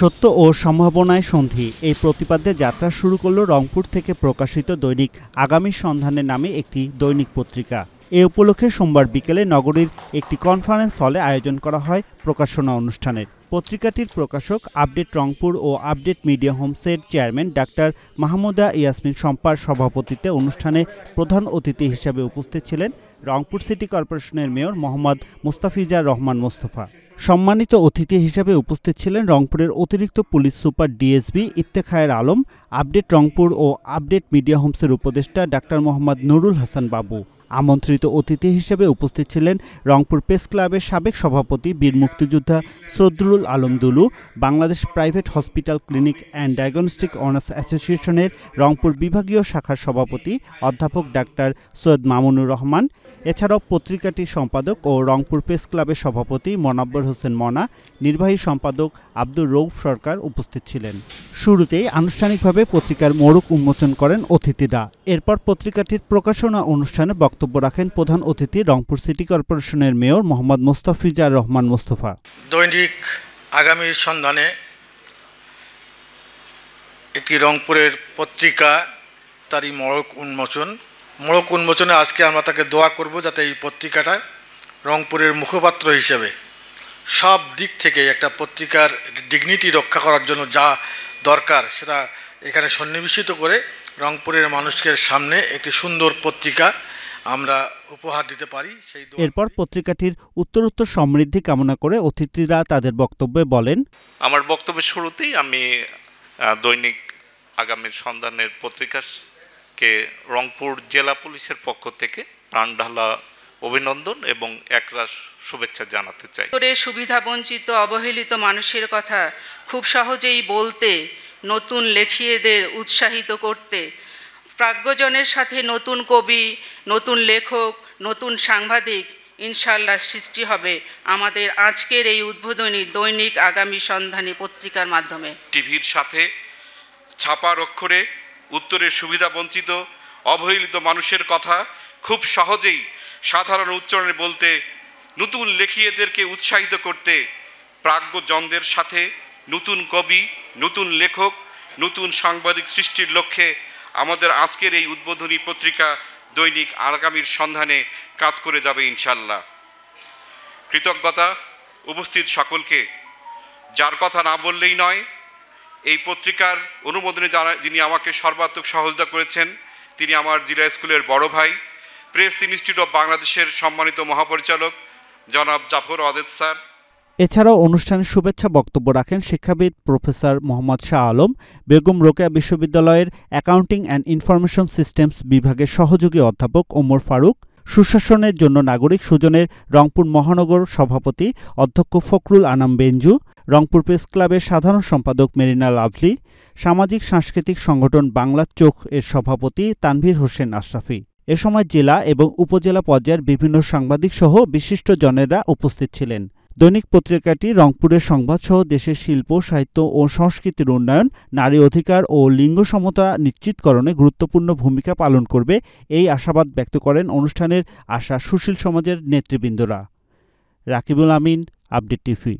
সত্য ও সম্ভাবনায় সন্ধি এই প্রতিপাদ্যে যাত্রা শুরু করল রংপুর থেকে প্রকাশিত দৈনিক আগামী সন্ধানের নামে একটি দৈনিক পত্রিকা এ উপলক্ষে সোমবার বিকেলে নগরীর একটি কনফারেন্স হলে আয়োজন করা হয় প্রকাশনা অনুষ্ঠানের পত্রিকাটির প্রকাশক আপডেট রংপুর ও আপডেট মিডিয়া হোমসের চেয়ারম্যান ডাক্তার মাহমুদা ইয়াসমিন সম্পার সভাপতিত্বে অনুষ্ঠানে প্রধান অতিথি হিসেবে উপস্থিত ছিলেন রংপুর সিটি কর্পোরেশনের মেয়র মোহাম্মদ মুস্তাফিজা রহমান মোস্তফা সম্মানিত অতিথি হিসেবে উপস্থিত ছিলেন রংপুরের অতিরিক্ত police super DSB Iftekhar Alam update Rangpur ও আপডেট মিডিয়া হোমসের উপদেষ্টা ডাক্তার মোহাম্মদ নুরুল হাসান বাবু আমন্ত্রিত অতিথি হিসেবে উপস্থিত ছিলেন রংপুর প্রেস ক্লাবের সাবেক সভাপতি বীর মুক্তিযোদ্ধা Sadrul Alam Dulu Bangladesh private hospital clinic and diagnostic owners অ্যাসোসিয়েশনের রংপুর বিভাগীয় শাখার সভাপতি অধ্যাপক ডাক্তার সৈয়দ মামুনুর রহমান এছাড়াও পত্রিকাটির সম্পাদক ও রংপুর প্রেস ক্লাবের সভাপতি মনাব্বর হোসেন মনা নির্বাহী সম্পাদক আব্দুর রৌফ সরকার উপস্থিত ছিলেন শুরুতেই আনুষ্ঠানিকভাবে পত্রিকার মোড়ক উন্মোচন করেন অতিথিরা এরপর পত্রিকাটির প্রকাশনা অনুষ্ঠানে বক্তব্য বক্তব্য রাখেন প্রধান অতিথি রংপুর সিটি কর্পোরেশনের মেয়র মোহাম্মদ মোস্তাফিজার রহমান মোস্তফা দৈনিক আগামীর সন্ধানে একটি রংপুরের পত্রিকা তারই মড়ক উন্মোচন মড়ক উন্মোচনে আজকে আমরা তাকে দোয়া করব যাতে এই পত্রিকাটা রংপুরের মুখপাত্র হিসেবে সব দিক থেকে একটা পত্রিকার ডিগনিটি রক্ষা করার জন্য যা দরকার সেটা এখানে সন্নিবেশিত করে রংপুরের মানুষের সামনে একটি সুন্দর পত্রিকা আমরা উপহার দিতে পারি সেই এরপর পত্রিকাটির উত্তরোত্তর সমৃদ্ধি কামনা করে অতিথিরা তাদের বক্তব্যে বলেন আমার বক্তব্যের শুরুতেই আমি দৈনিক আগামীর সন্ধানের পত্রিকাকে রংপুর জেলা পুলিশের পক্ষ থেকে প্রাণঢালা অভিনন্দন এবং একরাশ শুভেচ্ছা জানাতে চাই সুবিধাবঞ্চিত অবহেলিত মানুষের কথা খুব সহজেই বলতে নতুন লেখিয়েদের উৎসাহিত করতে প্রাজ্ঞজনের সাথে নতুন কবি নতুন লেখক নতুন সাংবাদিক ইনশাল্লাহ সৃষ্টি হবে আমাদের আজকের এই উদ্বোধনী দৈনিক আগামী সন্ধানী পত্রিকার মাধ্যমে টিভির সাথে ছাপার অক্ষরে উত্তরের সুবিধা বঞ্চিত অবহেলিত মানুষের কথা খুব সহজেই সাধারণ উচ্চারণে বলতে নতুন লেখিয়েদেরকে উৎসাহিত করতে প্রাজ্ঞজনদের সাথে নতুন কবি নতুন লেখক নতুন সাংবাদিক সৃষ্টির লক্ষ্যে আমাদের আজকের এই উদ্বোধনী পত্রিকা দৈনিক আগামীর সন্ধানে কাজ করে যাবে ইনশাল্লাহ কৃতজ্ঞতা উপস্থিত সকলকে যার কথা না বললেই নয় এই পত্রিকার অনুমোদনে যারা যিনি আমাকে সর্বাত্মক সহযোগিতা করেছেন তিনি আমার জিলা স্কুলের বড় ভাই প্রেস ইনস্টিটিউট অব বাংলাদেশের সম্মানিত মহাপরিচালক জনাব জাফর আজেদ স্যার এছাড়াও অনুষ্ঠানে শুভেচ্ছা বক্তব্য রাখেন শিক্ষাবিদ প্রফেসর মোহাম্মদ শাহ আলম বেগম রোকেয়া বিশ্ববিদ্যালয়ের অ্যাকাউন্টিং অ্যান্ড ইনফরমেশন সিস্টেমস বিভাগের সহযোগী অধ্যাপক ওমর ফারুক সুশাসনের জন্য নাগরিক সুজনের রংপুর মহানগর সভাপতি অধ্যক্ষ ফখরুল আনাম বেঞ্জু রংপুর প্রেস ক্লাবের সাধারণ সম্পাদক মেরিনা লাভলি সামাজিক সাংস্কৃতিক সংগঠন বাংলা চোখ এর সভাপতি তানভীর হোসেন আশরাফি এ সময় জেলা এবং উপজেলা পর্যায়ের বিভিন্ন সাংবাদিক সহ বিশিষ্ট জনেরা উপস্থিত ছিলেন দৈনিক পত্রিকাটি রংপুরের সংবাদসহ দেশের শিল্প সাহিত্য ও সংস্কৃতির উন্নয়ন নারী অধিকার ও লিঙ্গ সমতা নিশ্চিতকরণে গুরুত্বপূর্ণ ভূমিকা পালন করবে এই আশাবাদ ব্যক্ত করেন অনুষ্ঠানের আশা সুশীল সমাজের নেতৃবৃন্দরা রাকিবুল আমিন আপডেট টিভি